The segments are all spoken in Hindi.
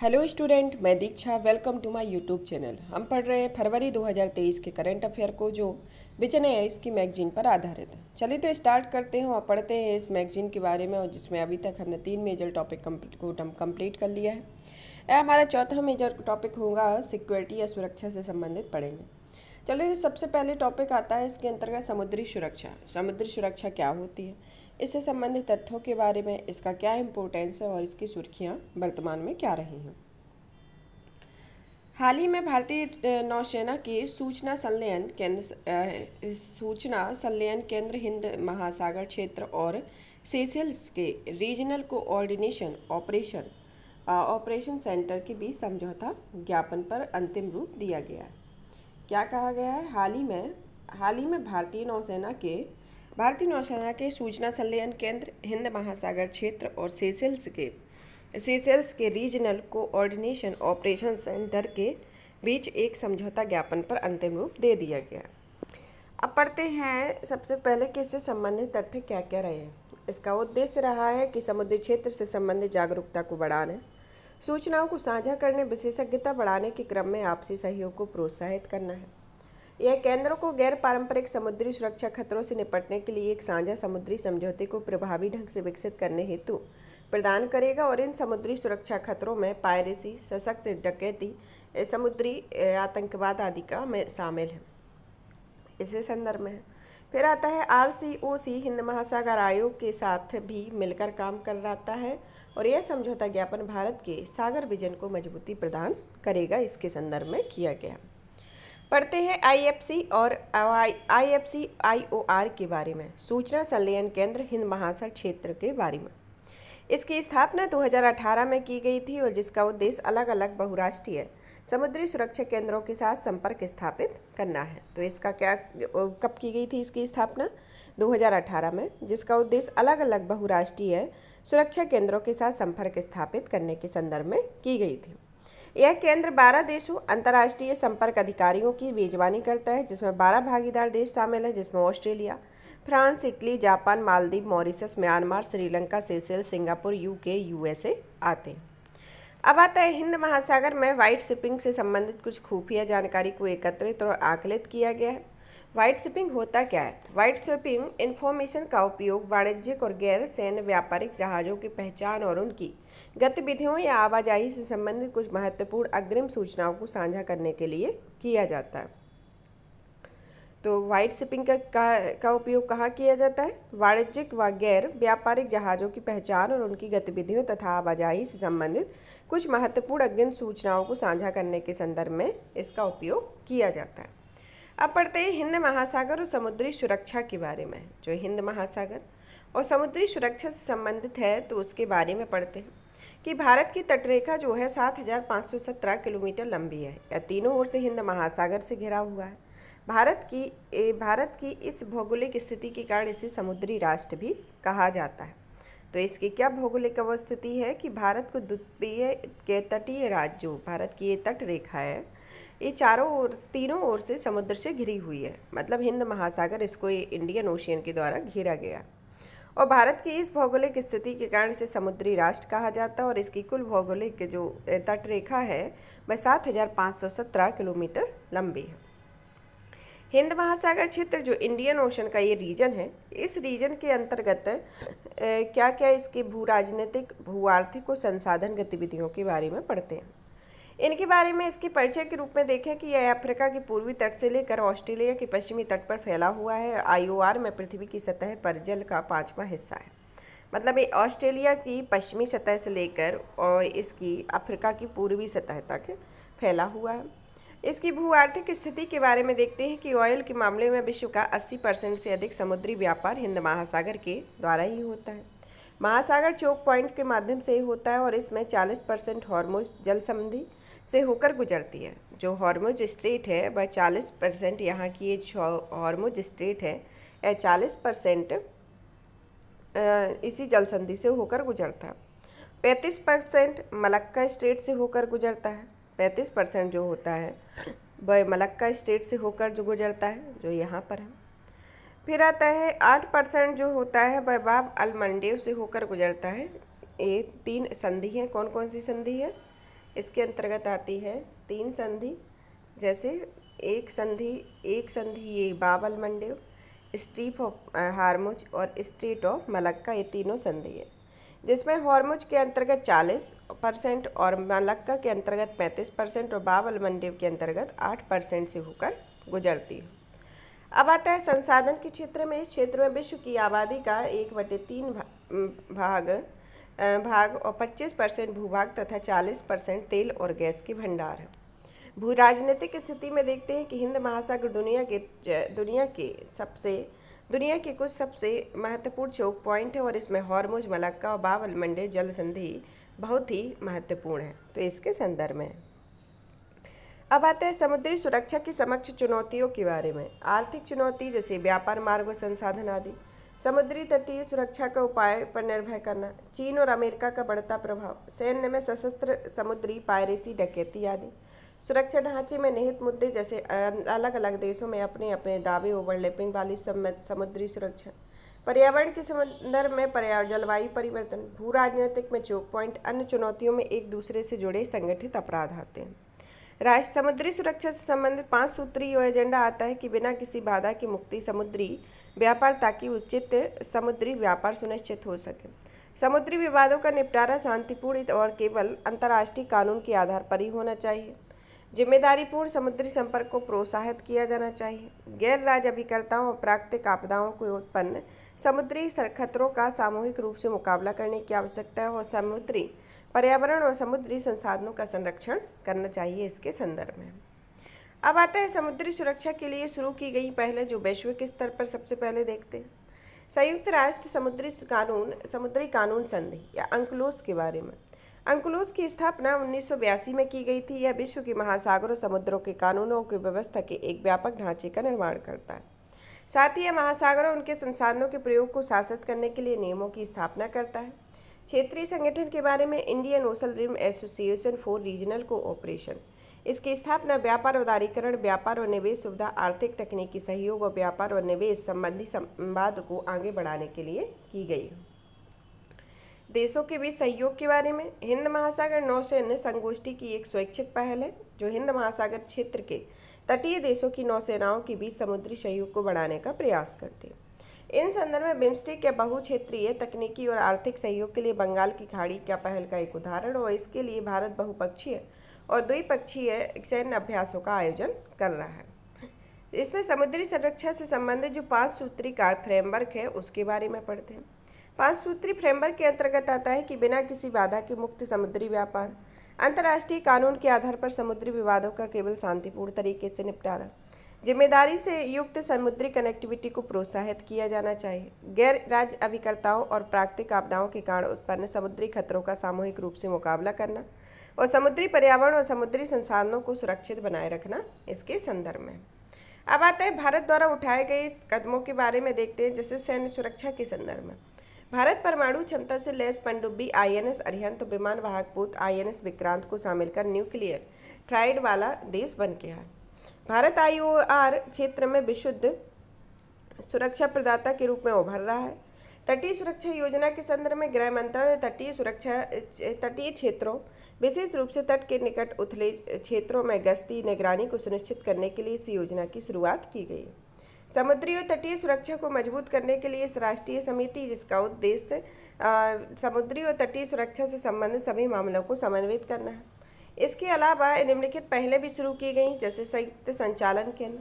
हेलो स्टूडेंट मैं Diksha welcome to my YouTube channel हम पढ़ रहे हैं फरवरी 2023 के करंट अफेयर को जो बिचन है इसकी मैगजीन पर आधारित है चलिए तो स्टार्ट करते हैं और पढ़ते हैं इस मैगजीन के बारे में और जिसमें अभी तक हमने तीन मेजर टॉपिक को हम कंप्लीट कर लिया है यह हमारा चौथा मेजर टॉपिक होगा सिक्योरिटी या सुरक्षा से संबंधित पढ़ेंगे चलिए सबसे पहले टॉपिक आता है इसके अंतर्गत समुद्री सुरक्षा समुद्री सुरक्षा क्या होती है इससे संबंधित तथ्यों के बारे में इसका क्या इम्पोर्टेंस है और इसकी सुर्खियाँ वर्तमान में क्या रही हैं हाल ही में भारतीय नौसेना के सूचना संलयन केंद्र सूचना संलयन केंद्र हिंद महासागर क्षेत्र और सेसेल्स के regional coordination operation operation centre के बीच समझौता ज्ञापन पर अंतिम रूप दिया गया है क्या कहा गया है हाल ही में हाल ही में भारतीय नौसेना के भारतीय नौसेना के सूचना संलयन केंद्र हिंद महासागर क्षेत्र और सेसेल्स के सेसेल्स के रीजनल कोऑर्डिनेशन ऑपरेशन सेंटर के बीच एक समझौता ज्ञापन पर अंतिम रूप दे दिया गया अब पढ़ते हैं सबसे पहले कि इससे संबंधित तथ्य क्या क्या रहे हैं इसका उद्देश्य रहा है कि समुद्री क्षेत्र से संबंधित जागरूकता को बढ़ाने सूचनाओं को साझा करने विशेषज्ञता बढ़ाने के क्रम में आपसी सहयोग को प्रोत्साहित करना है यह केंद्रों को गैर पारंपरिक समुद्री सुरक्षा खतरों से निपटने के लिए एक साझा समुद्री समझौते को प्रभावी ढंग से विकसित करने हेतु प्रदान करेगा और इन समुद्री सुरक्षा खतरों में पायरेसी सशक्त डकैती समुद्री आतंकवाद आदि का शामिल है इसी संदर्भ में फिर आता है आर सी ओ सी हिंद महासागर आयोग के साथ भी मिलकर काम कर रहा है और यह समझौता ज्ञापन भारत के सागर विजन को मजबूती प्रदान करेगा इसके संदर्भ में किया गया पढ़ते हैं आईएफसी और आईएफसी आईओआर के बारे में सूचना संलयन केंद्र हिंद महासागर क्षेत्र के बारे में इसकी स्थापना 2018 में की गई थी और जिसका उद्देश्य अलग अलग बहुराष्ट्रीय समुद्री सुरक्षा केंद्रों के साथ संपर्क स्थापित करना है तो इसका क्या कब की गई थी इसकी स्थापना 2018 में जिसका उद्देश्य अलग अलग बहुराष्ट्रीय सुरक्षा केंद्रों के साथ संपर्क स्थापित करने के संदर्भ में की गई थी यह केंद्र 12 देशों अंतर्राष्ट्रीय संपर्क अधिकारियों की मेजबानी करता है जिसमें 12 भागीदार देश शामिल हैं जिसमें Australia France Italy Japan Maldives Mauritius Myanmar Sri Lanka Seychelles Singapore UK USA आते हैं अब आता है हिंद महासागर में वाइट शिपिंग से संबंधित कुछ खुफिया जानकारी को एकत्रित और आकलित किया गया है व्हाइट शिपिंग होता क्या है व्हाइट शिपिंग इन्फॉर्मेशन का उपयोग वाणिज्यिक और गैर सैन्य व्यापारिक जहाज़ों की पहचान और उनकी गतिविधियों या आवाजाही से संबंधित कुछ महत्वपूर्ण अग्रिम सूचनाओं को साझा करने के लिए किया जाता है तो वाइट शिपिंग का का, का उपयोग कहाँ किया जाता है वाणिज्यिक व वा गैर व्यापारिक जहाज़ों की पहचान और उनकी गतिविधियों तथा आवाजाही से संबंधित कुछ महत्वपूर्ण अग्रिम सूचनाओं को साझा करने के संदर्भ में इसका उपयोग किया जाता है अब पढ़ते हैं हिंद महासागर और समुद्री सुरक्षा के बारे में जो हिंद महासागर और समुद्री सुरक्षा से संबंधित है तो उसके बारे में पढ़ते हैं कि भारत की तटरेखा जो है 7,517 किलोमीटर लंबी है या तीनों ओर से हिंद महासागर से घिरा हुआ है भारत की ए, भारत की इस भौगोलिक स्थिति के कारण इसे समुद्री राष्ट्र भी कहा जाता है तो इसकी क्या भौगोलिक अवस्थिति है कि भारत को द्वीपीय के तटीय राज्य जो भारत की ये तटरेखा है ये चारों ओर तीनों ओर से समुद्र से घिरी हुई है मतलब हिंद महासागर इसको ये इंडियन ओशियन के द्वारा घेरा गया और भारत की इस भौगोलिक स्थिति के कारण इसे समुद्री राष्ट्र कहा जाता है और इसकी कुल भौगोलिक जो तटरेखा है वह सात हज़ार पाँच सौ सत्रह किलोमीटर लंबी है हिंद महासागर क्षेत्र जो इंडियन ओशन का ये रीजन है इस रीजन के अंतर्गत क्या क्या इसके भू राजनीतिक भू आर्थिक और संसाधन गतिविधियों के बारे में पढ़ते हैं इनके बारे में इसके परिचय के रूप में देखें कि यह अफ्रीका के पूर्वी तट से लेकर ऑस्ट्रेलिया के पश्चिमी तट पर फैला हुआ है आईओआर में पृथ्वी की सतह पर जल का पाँचवा हिस्सा है मतलब ये ऑस्ट्रेलिया की पश्चिमी सतह से लेकर और इसकी अफ्रीका की पूर्वी सतह तक फैला हुआ है इसकी भू आर्थिक स्थिति के बारे में देखते हैं कि ऑयल के मामले में विश्व का 80 परसेंट से अधिक समुद्री व्यापार हिंद महासागर के द्वारा ही होता है महासागर चौक पॉइंट के माध्यम से ही होता है और इसमें 40 परसेंट हॉर्मोज जल संबंधी से होकर गुजरती है जो हॉर्मोज स्ट्रेट है वह 40 परसेंट यहाँ की ये स्ट्रेट है चालीस परसेंट इसी जल संधि से होकर गुजरता है पैंतीस परसेंट मलक्का स्ट्रेट से होकर गुजरता है पैंतीस परसेंट जो होता है वह मलक्का स्ट्रेट से होकर जो गुजरता है जो यहाँ पर है फिर आता है आठ परसेंट जो होता है वह बाब अलमंडेव से होकर गुजरता है ये तीन संधि हैं कौन कौन सी संधि है इसके अंतर्गत आती है तीन संधि जैसे एक संधि एक संधि ये बाबल मंडेव स्ट्रीट ऑफ हारमुज और स्ट्रीट ऑफ मलक्का ये तीनों संधि है जिसमें हॉर्मुज के अंतर्गत 40 परसेंट और मलक्का के अंतर्गत 35 परसेंट और बाबल मंडेव के अंतर्गत 8 परसेंट से होकर गुजरती है अब आता है संसाधन के क्षेत्र में इस क्षेत्र में विश्व की आबादी का एक बटे तीन भाग भाग और 25 परसेंट भूभाग तथा 40 परसेंट तेल और गैस के भंडार है भू राजनीतिक स्थिति में देखते हैं कि हिंद महासागर दुनिया के दुनिया के सबसे दुनिया के कुछ सबसे महत्वपूर्ण चौक पॉइंट है और इसमें हॉर्मोज मलक्का और बावल मंडे जल संधि बहुत ही महत्वपूर्ण है तो इसके संदर्भ में अब आते हैं समुद्री सुरक्षा की समक्ष चुनौतियों के बारे में आर्थिक चुनौती जैसे व्यापार मार्ग संसाधन आदि समुद्री तटीय सुरक्षा के उपाय पर निर्भर करना चीन और अमेरिका का बढ़ता प्रभाव सैन्य में सशस्त्र समुद्री पायरेसी डकैती आदि सुरक्षा ढांचे में निहित मुद्दे जैसे अलग अलग देशों में अपने अपने दावे ओवरलैपिंग वाली समुद्री सुरक्षा पर्यावरण के संदर्भ में पर्यावरण जलवायु परिवर्तन भू राजनीतिक में चोक पॉइंट अन्य चुनौतियों में एक दूसरे से जुड़े संगठित अपराध आते हैं राष्ट्र समुद्री सुरक्षा से संबंधित पांच सूत्रीय एजेंडा आता है कि बिना किसी बाधा की मुक्ति समुद्री व्यापार ताकि उचित समुद्री व्यापार सुनिश्चित हो सके समुद्री विवादों का निपटारा शांतिपूर्ण और केवल अंतर्राष्ट्रीय कानून के आधार पर ही होना चाहिए जिम्मेदारीपूर्ण समुद्री संपर्क को प्रोत्साहित किया जाना चाहिए गैर राज्य अभिकर्ताओं और प्राकृतिक आपदाओं को उत्पन्न समुद्री खतरों का सामूहिक रूप से मुकाबला करने की आवश्यकता है और समुद्री पर्यावरण और समुद्री संसाधनों का संरक्षण करना चाहिए इसके संदर्भ में अब आते हैं समुद्री सुरक्षा के लिए शुरू की गई पहले जो वैश्विक स्तर पर सबसे पहले देखते हैं संयुक्त राष्ट्र समुद्री कानून समुद्री कानून संधि या अंकलोस के बारे में अंकलोस की स्थापना 1982 में की गई थी यह विश्व की महासागरों समुद्रों के कानूनों की व्यवस्था के एक व्यापक ढांचे का निर्माण करता है साथ ही यह महासागरों उनके संसाधनों के प्रयोग को शासित करने के लिए नियमों की स्थापना करता है क्षेत्रीय संगठन के बारे में Indian ocean rim association for regional cooperation इसकी स्थापना व्यापार उदारीकरण व्यापार और निवेश सुविधा आर्थिक तकनीकी सहयोग और व्यापार और निवेश संबंधी संवाद को आगे बढ़ाने के लिए की गई देशों के बीच सहयोग के बारे में हिंद महासागर नौसैन्य संगोष्ठी की एक स्वैच्छिक पहल है जो हिंद महासागर क्षेत्र के तटीय देशों की नौसेनाओं के बीच समुद्री सहयोग को बढ़ाने का प्रयास करते हैं इन संदर्भ में बिम्स्टेक के बहुक्षेत्रीय तकनीकी और आर्थिक सहयोग के लिए बंगाल की खाड़ी का पहल का एक उदाहरण और इसके लिए भारत बहुपक्षीय और द्विपक्षीय सैन्य अभ्यासों का आयोजन कर रहा है इसमें समुद्री संरक्षा से संबंधित जो पांच सूत्री कार फ्रेमवर्क है उसके बारे में पढ़ते हैं पांच सूत्री फ्रेमवर्क के अंतर्गत आता है कि बिना किसी बाधा के मुक्त समुद्री व्यापार अंतर्राष्ट्रीय कानून के आधार पर समुद्री विवादों का केवल शांतिपूर्ण तरीके से निपटारा जिम्मेदारी से युक्त समुद्री कनेक्टिविटी को प्रोत्साहित किया जाना चाहिए गैर राज्य अभिकर्ताओं और प्राकृतिक आपदाओं के कारण उत्पन्न समुद्री खतरों का सामूहिक रूप से मुकाबला करना और समुद्री पर्यावरण और समुद्री संसाधनों को सुरक्षित बनाए रखना इसके संदर्भ में अब आते हैं भारत द्वारा उठाए गए इस कदमों के बारे में देखते हैं जैसे सैन्य सुरक्षा के संदर्भ में भारत परमाणु क्षमता से लैस पनडुब्बी आईएनएस अरिहंत तो विमान वाहक पूत आईएनएस विक्रांत को शामिल कर न्यूक्लियर ट्राइड वाला देश बन के है भारत आईओआर क्षेत्र में विशुद्ध सुरक्षा प्रदाता के रूप में उभर रहा है तटीय सुरक्षा योजना के संदर्भ में गृह मंत्रालय तटीय सुरक्षा तटीय क्षेत्रों विशेष रूप से तट के निकट उथले क्षेत्रों में गश्ती निगरानी को सुनिश्चित करने के लिए इस योजना की शुरुआत की गई समुद्री और तटीय सुरक्षा को मजबूत करने के लिए इस राष्ट्रीय समिति जिसका उद्देश्य समुद्री और तटीय सुरक्षा से संबंधित सभी मामलों को समन्वित करना है इसके अलावा निम्नलिखित पहले भी शुरू की गई जैसे संयुक्त संचालन केंद्र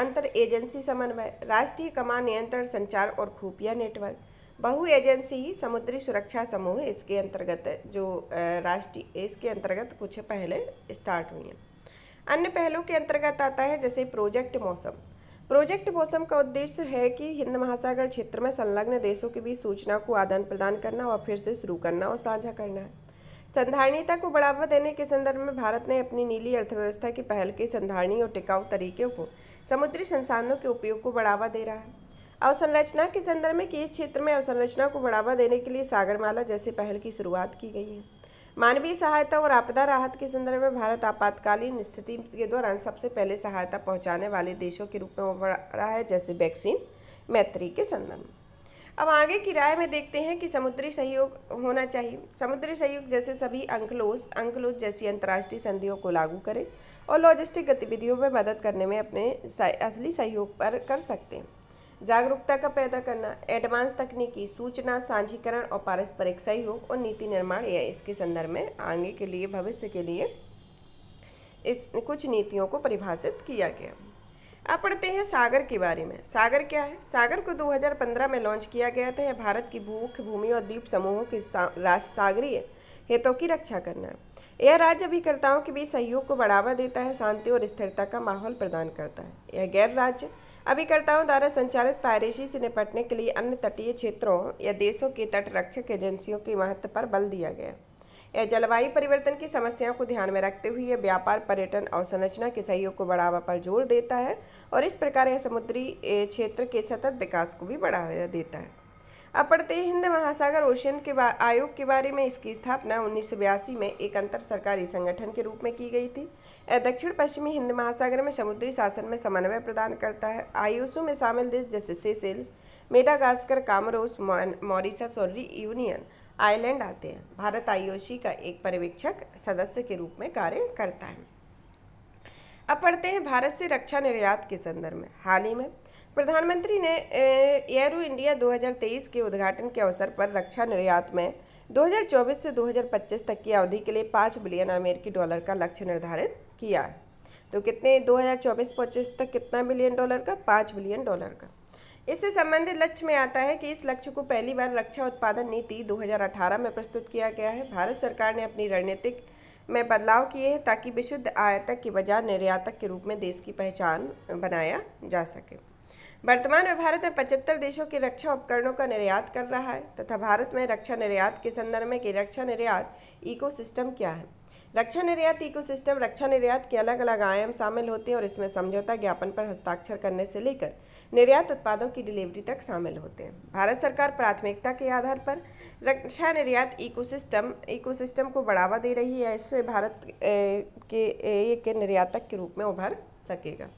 अंतर एजेंसी समन्वय राष्ट्रीय कमान नियंत्रण संचार और खुफिया नेटवर्क बहु एजेंसी समुद्री सुरक्षा समूह इसके अंतर्गत जो राष्ट्रीय इसके अंतर्गत कुछ पहले स्टार्ट हुई हैं अन्य पहलों के अंतर्गत आता है जैसे प्रोजेक्ट मौसम प्रोजेक्ट मौसम का उद्देश्य है कि हिंद महासागर क्षेत्र में संलग्न देशों के बीच सूचना को आदान प्रदान करना और फिर से शुरू करना और साझा करना है संधारणीयता को बढ़ावा देने के संदर्भ में भारत ने अपनी नीली अर्थव्यवस्था की पहल के संधारणीय और टिकाऊ तरीकों को समुद्री संसाधनों के उपयोग को बढ़ावा दे रहा है अवसंरचना के संदर्भ में कि इस क्षेत्र में अवसंरचना को बढ़ावा देने के लिए सागरमाला जैसे पहल की शुरुआत की गई है मानवीय सहायता और आपदा राहत के संदर्भ में भारत आपातकालीन स्थिति के दौरान सबसे पहले सहायता पहुंचाने वाले देशों के रूप में उभर रहा है जैसे वैक्सीन मैत्री के संदर्भ में अब आगे किराए में देखते हैं कि समुद्री सहयोग होना चाहिए समुद्री सहयोग जैसे सभी अंकलोस अंकलोस जैसी अंतर्राष्ट्रीय संधियों को लागू करें और लॉजिस्टिक गतिविधियों में मदद करने में अपने असली सहयोग पर कर सकते हैं जागरूकता का पैदा करना एडवांस तकनीकी सूचना साझीकरण और पारस्परिक सहयोग और नीति निर्माण या इसके संदर्भ में आगे के लिए भविष्य के लिए इस कुछ नीतियों को परिभाषित किया गया अब पढ़ते हैं सागर के बारे में सागर क्या है सागर को 2015 में लॉन्च किया गया था यह भारत की भूख भूमि और द्वीप समूहों के सा, सागरीय हितों की रक्षा करना है यह राज्य अभिकर्ताओं के बीच सहयोग को बढ़ावा देता है शांति और स्थिरता का माहौल प्रदान करता है यह गैर राज्य अभिकर्ताओं द्वारा संचालित पायरेसी से निपटने के लिए अन्य तटीय क्षेत्रों या देशों के तटरक्षक एजेंसियों के महत्व पर बल दिया गया यह जलवायु परिवर्तन की समस्याओं को ध्यान में रखते हुए यह व्यापार पर्यटन और संरचना के सहयोग को बढ़ावा पर जोर देता है और इस प्रकार यह समुद्री क्षेत्र के सतत विकास को भी बढ़ावा देता है अपड़ते हिंद महासागर ओशियन के आयोग के बारे में इसकी स्थापना उन्नीस में एक अंतर सरकारी संगठन के रूप में की गई थी दक्षिण पश्चिमी हिंद महासागर में समुद्री शासन में समन्वय प्रदान करता है आयोसू में शामिल देश जैसे सेसेल्स मेडागास्कर कामरोस मॉरिशस और यूनियन आयलैंड आते हैं भारत आयोशी का एक पर्यवेक्षक सदस्य के रूप में कार्य करता है अब पढ़ते हैं भारत से रक्षा निर्यात के संदर्भ में हाल ही में प्रधानमंत्री ने एयरो इंडिया 2023 के उद्घाटन के अवसर पर रक्षा निर्यात में 2024 से 2025 तक की अवधि के लिए पाँच बिलियन अमेरिकी डॉलर का लक्ष्य निर्धारित किया है तो कितने 2024-25 तक कितना बिलियन डॉलर का पाँच बिलियन डॉलर का इससे संबंधित लक्ष्य में आता है कि इस लक्ष्य को पहली बार रक्षा उत्पादन नीति 2018 में प्रस्तुत किया गया है भारत सरकार ने अपनी रणनीतिक में बदलाव किए हैं ताकि विशुद्ध आयतक की बजाय निर्यातक के रूप में देश की पहचान बनाया जा सके वर्तमान में भारत में पचहत्तर देशों के रक्षा उपकरणों का निर्यात कर रहा है तथा भारत में रक्षा निर्यात के संदर्भ में कि रक्षा निर्यात इकोसिस्टम क्या है रक्षा निर्यात इकोसिस्टम रक्षा निर्यात के अलग अलग आयाम शामिल होते हैं और इसमें समझौता ज्ञापन पर हस्ताक्षर करने से लेकर निर्यात उत्पादों की डिलीवरी तक शामिल होते हैं भारत सरकार प्राथमिकता के आधार पर रक्षा निर्यात इकोसिस्टम इकोसिस्टम को बढ़ावा दे रही है इसमें भारत के एक निर्यातक के रूप में उभर सकेगा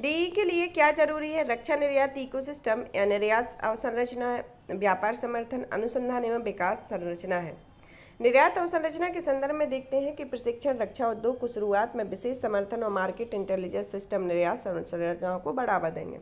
डी के लिए क्या जरूरी है रक्षा निर्यात सिस्टम या निर्यात अवसंरचना व्यापार समर्थन अनुसंधान एवं विकास संरचना है निर्यात अवसंरचना के संदर्भ में देखते हैं कि प्रशिक्षण रक्षा उद्योग को शुरुआत में विशेष समर्थन और मार्केट इंटेलिजेंस सिस्टम निर्यात संरचनाओं को बढ़ावा देंगे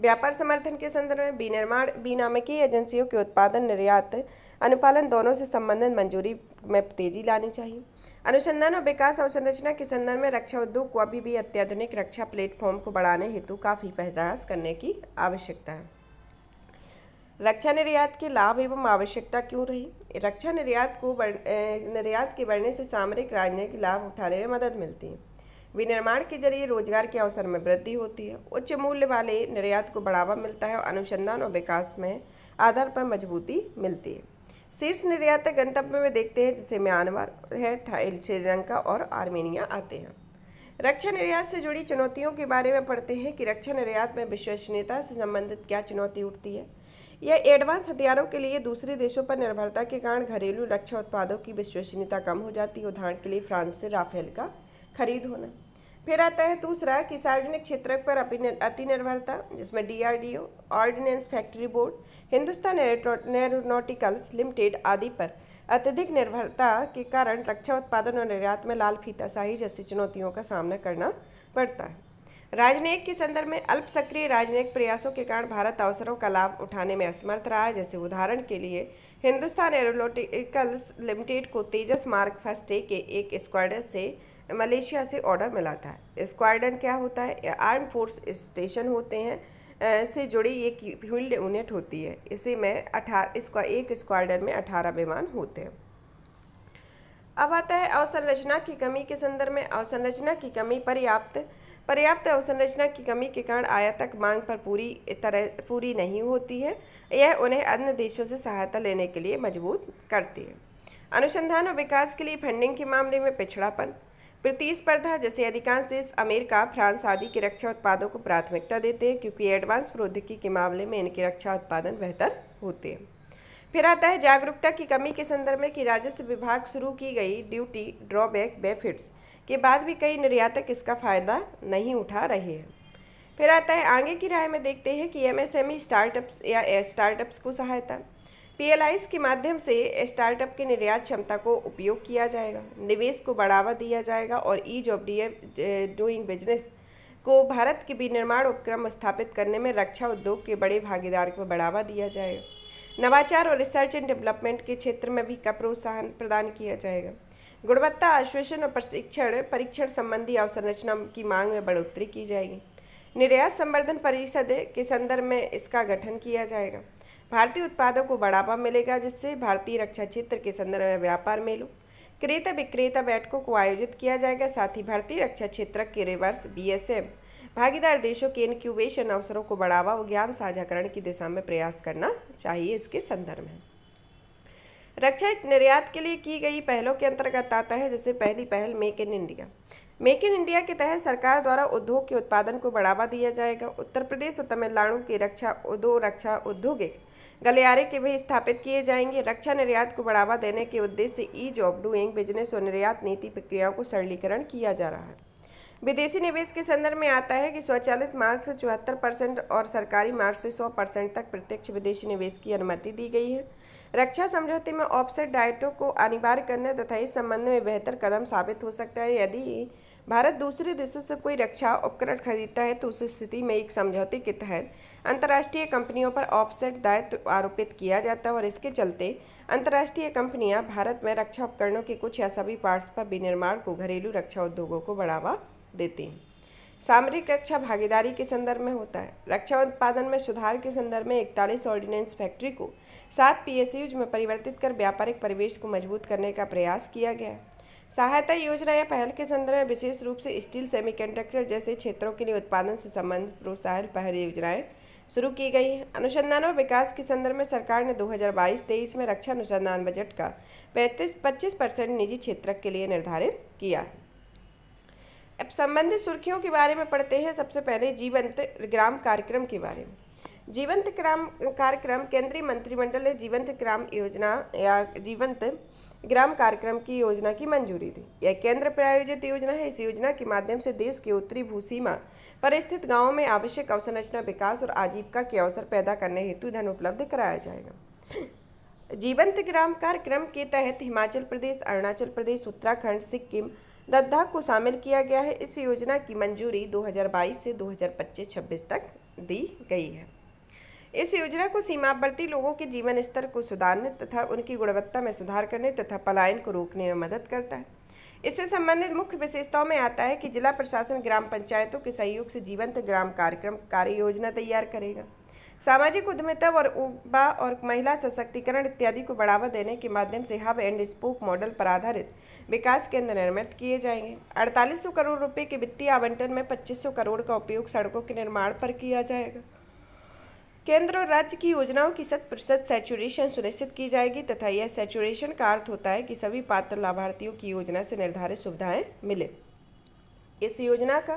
व्यापार समर्थन के संदर्भ में विनिर्माण विनामकीय एजेंसियों के उत्पादन निर्यात अनुपालन दोनों से संबंधित मंजूरी में तेजी लानी चाहिए अनुसंधान और विकास अवसंरचना के संदर्भ में रक्षा उद्योग को अभी भी अत्याधुनिक रक्षा प्लेटफॉर्म को बढ़ाने हेतु काफ़ी प्रयास करने की आवश्यकता है रक्षा निर्यात के लाभ एवं आवश्यकता क्यों रही रक्षा निर्यात को निर्यात के बढ़ने से सामरिक राजनयिक लाभ उठाने में मदद मिलती है विनिर्माण के जरिए रोजगार के अवसर में वृद्धि होती है उच्च मूल्य वाले निर्यात को बढ़ावा मिलता है और अनुसंधान और विकास में आधार पर मजबूती मिलती है शीर्ष निर्यातक गंतव्य में देखते हैं जिसे म्यांमार है श्रीलंका और आर्मेनिया आते हैं रक्षा निर्यात से जुड़ी चुनौतियों के बारे में पढ़ते हैं कि रक्षा निर्यात में विश्वसनीयता से संबंधित क्या चुनौती उठती है यह एडवांस हथियारों के लिए दूसरे देशों पर निर्भरता के कारण घरेलू रक्षा उत्पादों की विश्वसनीयता कम हो जाती है उदाहरण के लिए फ्रांस से राफेल का खरीद होना फिर आता है दूसरा कि सार्वजनिक क्षेत्र पर अति निर्भरता जिसमें DRDO ordnance factory board Hindustan aeronauticals limited आदि पर अत्यधिक निर्भरता के कारण रक्षा उत्पादन और निर्यात में लाल फीताशाही जैसी चुनौतियों का सामना करना पड़ता है राजनयिक के संदर्भ में अल्प सक्रिय राजनयिक प्रयासों के कारण भारत अवसरों का लाभ उठाने में असमर्थ रहा है जैसे उदाहरण के लिए हिंदुस्तान एरोनोटिकल्स लिमिटेड को तेजस मार्ग फस्टे के एक स्क्वाडर से मलेशिया से ऑर्डर मिला था स्क्वाडन क्या होता है आर्म फोर्स स्टेशन होते हैं से जुड़ी एक फील्ड यूनिट होती है इसी में अठारह इसका एक स्क्वाडन में अठारह विमान होते हैं अब आता है अवसंरचना की कमी के संदर्भ में अवसंरचना की कमी पर्याप्त पर्याप्त अवसंरचना की कमी के कारण आयातक मांग पर पूरी तरह पूरी नहीं होती है यह उन्हें अन्य देशों से सहायता लेने के लिए मजबूत करती है अनुसंधान और विकास के लिए फंडिंग के मामले में पिछड़ापन प्रतिस्पर्धा जैसे अधिकांश देश अमेरिका फ्रांस आदि के रक्षा उत्पादों को प्राथमिकता देते हैं क्योंकि एडवांस प्रौद्योगिकी के मामले में इनके रक्षा उत्पादन बेहतर होते हैं फिर आता है जागरूकता की कमी के संदर्भ में कि राजस्व विभाग शुरू की गई ड्यूटी ड्रॉबैक बेफिट्स के बाद भी कई निर्यातक इसका फायदा नहीं उठा रहे हैं फिर आता है आगे की राय में देखते हैं कि एमएसएमई स्टार्टअप्स e या स्टार्टअप्स को सहायता पीएलआईस के माध्यम से स्टार्टअप के निर्यात क्षमता को उपयोग किया जाएगा निवेश को बढ़ावा दिया जाएगा और ईज ऑफ डूइंग बिजनेस को भारत के विनिर्माण उपक्रम स्थापित करने में रक्षा उद्योग के बड़े भागीदार को बढ़ावा दिया जाएगा नवाचार और रिसर्च एंड डेवलपमेंट के क्षेत्र में भी का प्रोत्साहन प्रदान किया जाएगा गुणवत्ता आश्वासन और प्रशिक्षण परीक्षण संबंधी अवसंरचना की मांग में बढ़ोतरी की जाएगी निर्यात संवर्धन परिषद के संदर्भ में इसका गठन किया जाएगा भारतीय उत्पादों को बढ़ावा मिलेगा जिससे भारतीय रक्षा क्षेत्र के संदर्भ में व्यापार मेलों क्रेता विक्रेता बैठकों को आयोजित किया जाएगा साथ ही भारतीय रक्षा क्षेत्र के रिवर्स बीएसएम भागीदार देशों के इनक्यूबेशन अवसरों को बढ़ावा और ज्ञान साझाकरण की दिशा में प्रयास करना चाहिए इसके संदर्भ में रक्षा निर्यात के लिए की गई पहलों के अंतर्गत आता है जैसे पहली पहल make in India make in India के तहत सरकार द्वारा उद्योग के उत्पादन को बढ़ावा दिया जाएगा उत्तर प्रदेश और तमिलनाडु के रक्षा उद्योग रक्षा औद्योगिक गलियारे के भी स्थापित किए जाएंगे रक्षा निर्यात को बढ़ावा देने के उद्देश्य से ईज ऑफ डूइंग बिजनेस और निर्यात नीति प्रक्रियाओं को सरलीकरण किया जा रहा है विदेशी निवेश के संदर्भ में आता है कि स्वचालित मार्ग से चौहत्तर परसेंट और सरकारी मार्ग से सौ परसेंट तक प्रत्यक्ष विदेशी निवेश की अनुमति दी गई है रक्षा समझौते में ऑफसेट डाइटों को अनिवार्य करने तथा इस संबंध में बेहतर कदम साबित हो सकता है यदि भारत दूसरे देशों से कोई रक्षा उपकरण खरीदता है तो उस स्थिति में एक समझौते के तहत अंतर्राष्ट्रीय कंपनियों पर ऑफसेट दायित्व आरोपित किया जाता है और इसके चलते अंतर्राष्ट्रीय कंपनियां भारत में रक्षा उपकरणों के कुछ या सभी पार्ट्स पर विनिर्माण को घरेलू रक्षा उद्योगों को बढ़ावा देती हैं सामरिक रक्षा भागीदारी के संदर्भ में होता है रक्षा उत्पादन में सुधार के संदर्भ में इकतालीस ऑर्डिनेंस फैक्ट्री को सात पी में परिवर्तित कर व्यापारिक परिवेश को मजबूत करने का प्रयास किया गया है सहायता योजना या पहल के संदर्भ में विशेष रूप से स्टील सेमीकंडक्टर जैसे क्षेत्रों के लिए उत्पादन से संबंधित प्रोत्साहन पहल योजनाएं शुरू की गई हैं अनुसंधान और विकास के संदर्भ में सरकार ने 2022-23 में रक्षा अनुसंधान बजट का 35-25 परसेंट निजी क्षेत्र के लिए निर्धारित किया अब संबंधित सुर्खियों के बारे में पढ़ते हैं सबसे पहले जीवंत ग्राम कार्यक्रम के बारे में जीवंत ग्राम कार्यक्रम केंद्रीय मंत्रिमंडल ने जीवंत ग्राम योजना या जीवंत ग्राम कार्यक्रम की योजना की मंजूरी दी यह केंद्र प्रायोजित योजना है इस योजना के माध्यम से देश के उत्तरी भूसीमा पर स्थित गाँव में आवश्यक अवसंरचना विकास और आजीविका के अवसर पैदा करने हेतु धन उपलब्ध कराया जाएगा जीवंत ग्राम कार्यक्रम के तहत हिमाचल प्रदेश अरुणाचल प्रदेश उत्तराखंड सिक्किम लद्दाख को शामिल किया गया है इस योजना की मंजूरी 2022 से 2025-26 तक दी गई है इस योजना को सीमावर्ती लोगों के जीवन स्तर को सुधारने तथा उनकी गुणवत्ता में सुधार करने तथा पलायन को रोकने में मदद करता है इससे संबंधित मुख्य विशेषताओं में आता है कि जिला प्रशासन ग्राम पंचायतों के सहयोग से जीवंत ग्राम कार्यक्रम कार्य योजना तैयार करेगा सामाजिक उद्यमिता और उबा और महिला सशक्तिकरण इत्यादि को बढ़ावा देने के माध्यम से हब एंड स्पोक मॉडल पर आधारित विकास केंद्र निर्मित किए जाएंगे अड़तालीस करोड़ रुपये के वित्तीय आवंटन में पच्चीस करोड़ का उपयोग सड़कों के निर्माण पर किया जाएगा केंद्र और राज्य की योजनाओं की शत प्रतिशत सैचुरेशन सुनिश्चित की जाएगी तथा यह सैचुरेशन का अर्थ होता है कि सभी पात्र लाभार्थियों की योजना से निर्धारित सुविधाएं मिले इस योजना का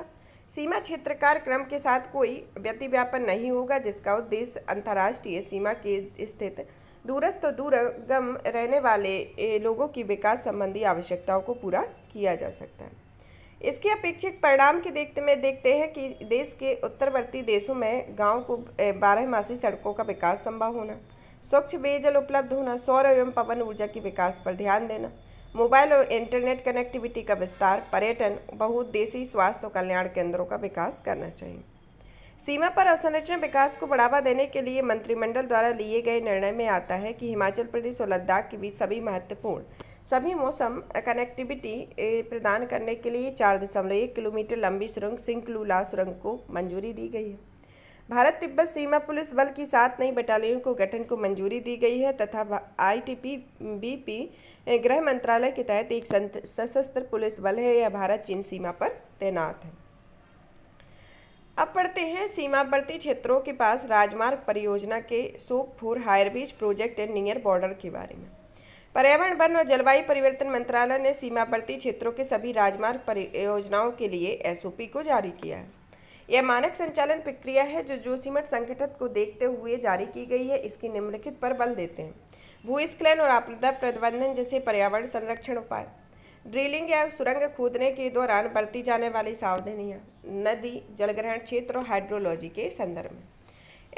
सीमा क्षेत्र कार्यक्रम के साथ कोई व्यतिव्यापन नहीं होगा जिसका उद्देश्य अंतर्राष्ट्रीय सीमा के स्थित दूरस्थ तो दूरगम रहने वाले लोगों की विकास संबंधी आवश्यकताओं को पूरा किया जा सकता है इसके अपेक्षित परिणाम के देखते में देखते हैं कि देश के उत्तरवर्ती देशों में गांव को बारहमासी सड़कों का विकास संभव होना स्वच्छ पेयजल उपलब्ध होना सौर एवं पवन ऊर्जा के विकास पर ध्यान देना मोबाइल और इंटरनेट कनेक्टिविटी का विस्तार पर्यटन बहुदेशी स्वास्थ्य और कल्याण केंद्रों का विकास करना चाहिए सीमा पर अवसंरचना विकास को बढ़ावा देने के लिए मंत्रिमंडल द्वारा लिए गए निर्णय में आता है कि हिमाचल प्रदेश और लद्दाख के बीच सभी महत्वपूर्ण सभी मौसम कनेक्टिविटी प्रदान करने के लिए चार दशमलव एक किलोमीटर लंबी सुरंग सिंकलूला सुरंग को मंजूरी दी गई है भारत तिब्बत सीमा पुलिस बल की सात नई बटालियन को गठन को मंजूरी दी गई है तथा पी गृह मंत्रालय के तहत एक सशस्त्र पुलिस बल है यह भारत चीन सीमा पर तैनात है अब पढ़ते हैं सीमावर्ती क्षेत्रों के पास राजमार्ग परियोजना के सोपफोर हायरबीज प्रोजेक्ट एंड नियर बॉर्डर के बारे में पर्यावरण वन और जलवायु परिवर्तन मंत्रालय ने सीमावर्ती क्षेत्रों के सभी राजमार्ग परियोजनाओं के लिए एसओपी को जारी किया है यह मानक संचालन प्रक्रिया है जो जोशीमठ संगठन को देखते हुए जारी की गई है इसकी निम्नलिखित पर बल देते हैं भूस्खलन और आपदा प्रबंधन जैसे पर्यावरण संरक्षण उपाय ड्रिलिंग या सुरंग खोदने के दौरान बरती जाने वाली सावधानियाँ नदी जलग्रहण क्षेत्र और हाइड्रोलॉजी के संदर्भ में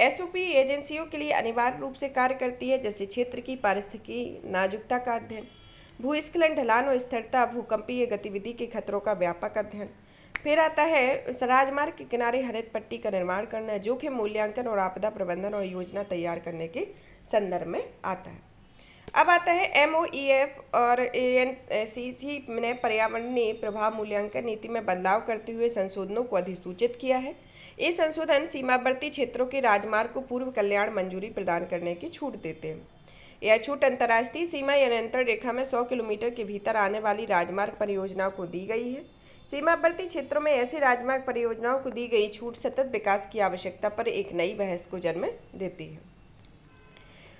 एसओपी एजेंसियों के लिए अनिवार्य रूप से कार्य करती है जैसे क्षेत्र की पारिस्थितिकी नाजुकता का अध्ययन भूस्खलन ढलान और स्थिरता भूकंपीय गतिविधि के खतरों का व्यापक अध्ययन फिर आता है राजमार्ग के किनारे हरित पट्टी का निर्माण करना जोखिम मूल्यांकन और आपदा प्रबंधन और योजना तैयार करने के संदर्भ में आता है अब आता है एम e और एन सी ने पर्यावरणीय प्रभाव मूल्यांकन नीति में बदलाव करते हुए संशोधनों को अधिसूचित किया है ये संशोधन सीमावर्ती क्षेत्रों के राजमार्ग को पूर्व कल्याण मंजूरी प्रदान करने की छूट देते हैं यह छूट अंतर्राष्ट्रीय सीमा या नियंत्रण रेखा में 100 किलोमीटर के भीतर आने वाली राजमार्ग परियोजनाओं को दी गई है सीमावर्ती क्षेत्रों में ऐसी राजमार्ग परियोजनाओं को दी गई छूट सतत विकास की आवश्यकता पर एक नई बहस को जन्म देती है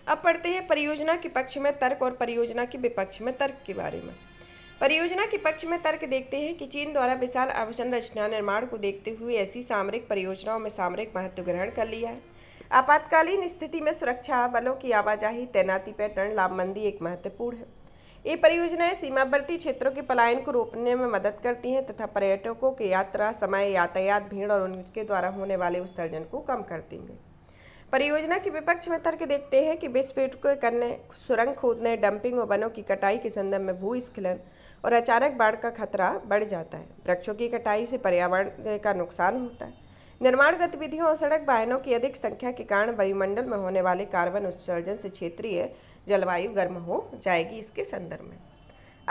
अब पढ़ते हैं परियोजना के पक्ष में तर्क और परियोजना के विपक्ष में तर्क के बारे में परियोजना के पक्ष में तर्क देखते हैं कि चीन द्वारा विशाल अवसंरचना निर्माण को देखते हुए ऐसी सामरिक परियोजनाओं में सामरिक महत्व ग्रहण कर लिया है आपातकालीन स्थिति में सुरक्षा बलों की आवाजाही तैनाती पैटर्न लाभमंदी एक महत्वपूर्ण है ये परियोजनाएं सीमावर्ती क्षेत्रों के पलायन को रोकने में मदद करती हैं तथा पर्यटकों के यात्रा समय यातायात भीड़ और उनके द्वारा होने वाले उत्सर्जन को कम करती हैं परियोजना के विपक्ष में तर्क देखते हैं कि विस्फोट को करने सुरंग खोदने डंपिंग और वनों की कटाई के संदर्भ में भूस्खलन और अचानक बाढ़ का खतरा बढ़ जाता है वृक्षों की कटाई से पर्यावरण का नुकसान होता है निर्माण गतिविधियों और सड़क वाहनों की अधिक संख्या के कारण वायुमंडल में होने वाले कार्बन उत्सर्जन से क्षेत्रीय जलवायु गर्म हो जाएगी इसके संदर्भ में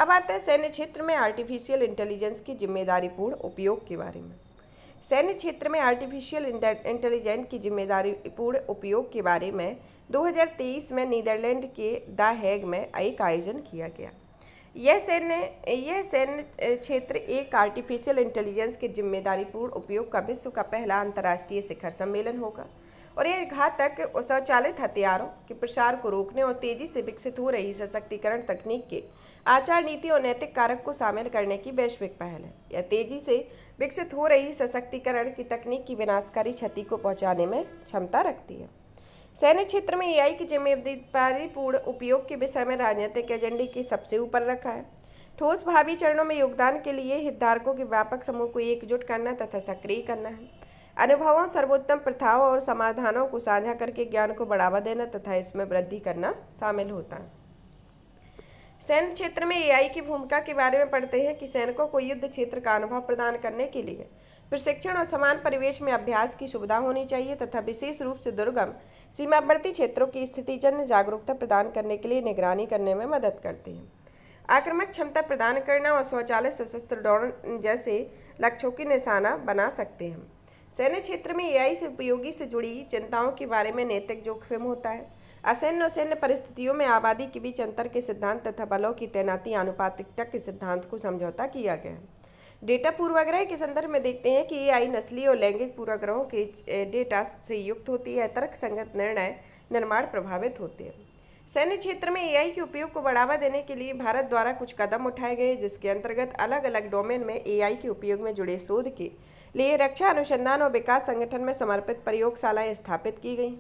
अब आते हैं सैन्य क्षेत्र में आर्टिफिशियल इंटेलिजेंस की जिम्मेदारीपूर्ण उपयोग के बारे में सैन्य क्षेत्र में आर्टिफिशियल इंटेलिजेंट की जिम्मेदारीपूर्ण उपयोग के बारे में 2023 में नीदरलैंड के द हैग में एक आयोजन किया गया यह सैन्य यह सैन्य क्षेत्र एक आर्टिफिशियल इंटेलिजेंस के जिम्मेदारीपूर्ण उपयोग का विश्व का पहला अंतर्राष्ट्रीय शिखर सम्मेलन होगा और यह घातक स्वचालित हथियारों के प्रसार को रोकने और तेजी से विकसित हो रही सशक्तिकरण तकनीक के आचार नीति और नैतिक कारक को शामिल करने की वैश्विक पहल है यह तेजी से विकसित हो रही सशक्तिकरण की तकनीक की विनाशकारी क्षति को पहुंचाने में क्षमता रखती है सैन्य क्षेत्र में एआई की जिम्मेदारी पूर्ण उपयोग के विषय में राजनीतिक एजेंडे की सबसे ऊपर रखा है ठोस भावी चरणों में योगदान के लिए हितधारकों के व्यापक समूह को एकजुट करना तथा सक्रिय करना है अनुभवों सर्वोत्तम प्रथाओं और समाधानों को साझा करके ज्ञान को बढ़ावा देना तथा इसमें वृद्धि करना शामिल होता है सैन्य क्षेत्र में एआई की भूमिका के बारे में पढ़ते हैं कि सैनिकों को युद्ध क्षेत्र का अनुभव प्रदान करने के लिए प्रशिक्षण और समान परिवेश में अभ्यास की सुविधा होनी चाहिए तथा विशेष रूप से दुर्गम सीमावर्ती क्षेत्रों की स्थिति जन जागरूकता प्रदान करने के लिए निगरानी करने में मदद करती है आक्रमक क्षमता प्रदान करना और शौचालय सशस्त्र दौड़ जैसे लक्ष्यों की निशाना बना सकते हैं सैन्य क्षेत्र में आई से उपयोगी से जुड़ी चिंताओं के बारे में नैतिक जोखिम होता है असैन्य और सैन्य परिस्थितियों में आबादी के बीच अंतर के सिद्धांत तथा बलों की तैनाती आनुपातिकता के सिद्धांत को समझौता किया गया है डेटा पूर्वाग्रह के संदर्भ में देखते हैं कि ए आई नस्ली और लैंगिक पूर्वाग्रहों के डेटा से युक्त होती है तर्क संगत निर्णय निर्माण प्रभावित होते हैं सैन्य क्षेत्र में एआई के उपयोग को बढ़ावा देने के लिए भारत द्वारा कुछ कदम उठाए गए जिसके अंतर्गत अलग अलग डोमेन में एआई के उपयोग में जुड़े शोध के लिए रक्षा अनुसंधान और विकास संगठन में समर्पित प्रयोगशालाएं स्थापित की गई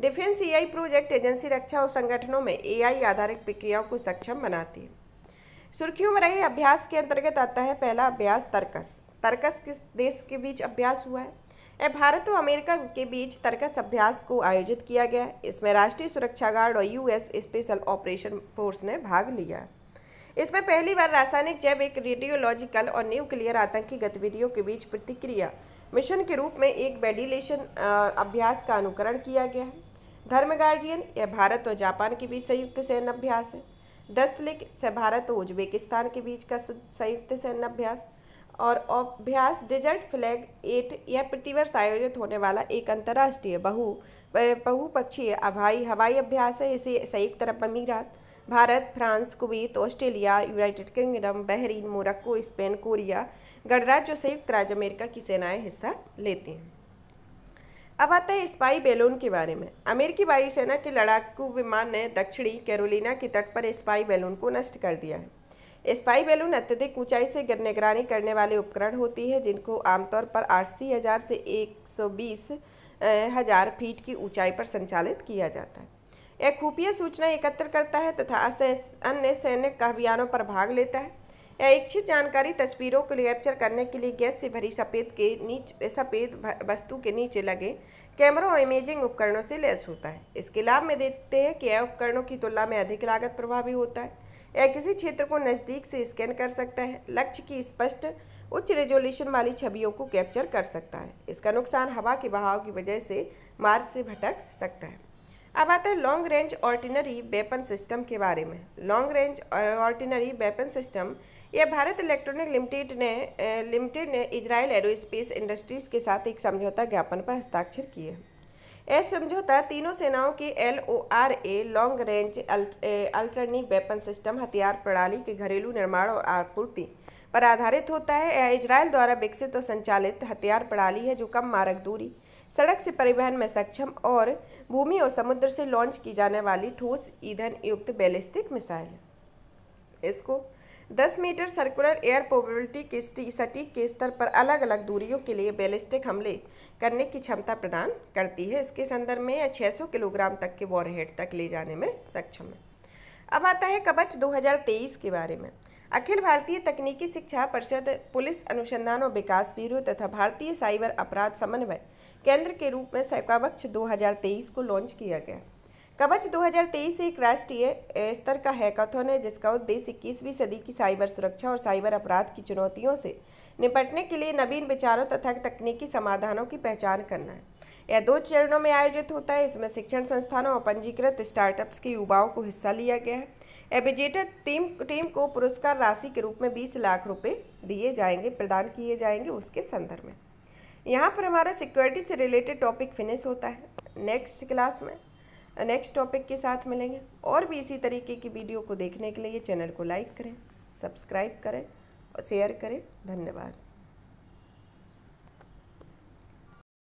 डिफेंस एआई प्रोजेक्ट एजेंसी रक्षा और संगठनों में एआई आधारित प्रक्रियाओं को सक्षम बनाती है सुर्खियों में रहे अभ्यास के अंतर्गत आता है पहला अभ्यास तर्कस तर्कस किस देश के बीच अभ्यास हुआ है भारत और अमेरिका के बीच तर्कस अभ्यास को आयोजित किया गया इसमें राष्ट्रीय सुरक्षा गार्ड और यूएस स्पेशल ऑपरेशन फोर्स ने भाग लिया इसमें पहली बार रासायनिक जैव एक रेडियोलॉजिकल और न्यूक्लियर आतंकी गतिविधियों के बीच प्रतिक्रिया मिशन के रूप में एक वेडिलेशन अभ्यास का अनुकरण किया गया है धर्म गार्जियन यह भारत और जापान के बीच संयुक्त सैन्य अभ्यास है दस्तलिक से भारत और उज्बेकिस्तान के बीच का संयुक्त अभ्यास और अभ्यास डिजर्ट फ्लैग एट यह प्रतिवर्ष आयोजित होने वाला एक अंतर्राष्ट्रीय बहु बहुपक्षीय अभाई हवाई अभ्यास है इसे संयुक्त अरब अमीरात Bharat France Kuwait Australia United Kingdom Bahrain Morocco Spain Korea गणराज्य संयुक्त राज्य अमेरिका की सेनाएं हिस्सा लेते हैं अब आता है स्पाई बैलून के बारे में अमेरिकी वायुसेना के लड़ाकू विमान ने दक्षिणी कैरोलिना के तट पर स्पाई बैलून को नष्ट कर दिया है स्पाई बैलून अत्यधिक ऊंचाई से निगरानी करने वाले उपकरण होती है जिनको आमतौर पर अस्सी हज़ार से एक सौ बीस हज़ार फीट की ऊंचाई पर संचालित किया जाता है यह खुफिया सूचना एकत्र करता है तथा अन्य सैन्य अभियानों पर भाग लेता है या इच्छित जानकारी तस्वीरों को कैप्चर करने के लिए गैस से भरी सफ़ेद के नीचे सफ़ेद वस्तु के नीचे लगे कैमरों और इमेजिंग उपकरणों से लैस होता है इसके लाभ में देखते हैं कि यह उपकरणों की तुलना में अधिक लागत प्रभावी होता है यह किसी क्षेत्र को नज़दीक से स्कैन कर सकता है लक्ष्य की स्पष्ट उच्च रेजोल्यूशन वाली छवियों को कैप्चर कर सकता है इसका नुकसान हवा के बहाव की वजह से मार्ग से भटक सकता है अब आता है long range ordinary weapon system के बारे में long range ordinary weapon system यह भारत इलेक्ट्रॉनिक लिमिटेड ने लिमिटेड ने इसराइल एरोस्पेस इंडस्ट्रीज़ के साथ एक समझौता ज्ञापन पर हस्ताक्षर किए हैं यह समझौता तीनों सेनाओं के L O R A long range अल्ट्रनिक वेपन सिस्टम हथियार प्रणाली के घरेलू निर्माण और आपूर्ति पर आधारित होता है यह इसराइल द्वारा विकसित और संचालित हथियार प्रणाली है जो कम मारक दूरी सड़क से परिवहन में सक्षम और भूमि और समुद्र से लॉन्च की जाने वाली ठोस ईंधन युक्त बैलिस्टिक मिसाइल इसको 10 मीटर सर्कुलर एयर पोबिलिटी के सटीक के स्तर पर अलग अलग दूरियों के लिए बैलिस्टिक हमले करने की क्षमता प्रदान करती है इसके संदर्भ में यह 600 किलोग्राम तक के वॉरहेड तक ले जाने में सक्षम है अब आता है कवच 2023 के बारे में अखिल भारतीय तकनीकी शिक्षा परिषद पुलिस अनुसंधान और विकास ब्यूरो तथा भारतीय साइबर अपराध समन्वय केंद्र के रूप में सैकावक्ष दो को लॉन्च किया गया कवच 2023 एक राष्ट्रीय स्तर का हैकाथन है जिसका उद्देश्य इक्कीसवीं सदी की साइबर सुरक्षा और साइबर अपराध की चुनौतियों से निपटने के लिए नवीन विचारों तथा तकनीकी समाधानों की पहचान करना है यह दो चरणों में आयोजित होता है इसमें शिक्षण संस्थानों और पंजीकृत स्टार्टअप्स के युवाओं को हिस्सा लिया गया है एबिजेटर टीम टीम को पुरस्कार राशि के रूप में बीस लाख रुपये दिए जाएंगे प्रदान किए जाएंगे उसके संदर्भ में यहाँ पर हमारा सिक्योरिटी से रिलेटेड टॉपिक फिनिश होता है नेक्स्ट क्लास में नेक्स्ट टॉपिक के साथ मिलेंगे और भी इसी तरीके की वीडियो को देखने के लिए चैनल को लाइक करें सब्सक्राइब करें और शेयर करें धन्यवाद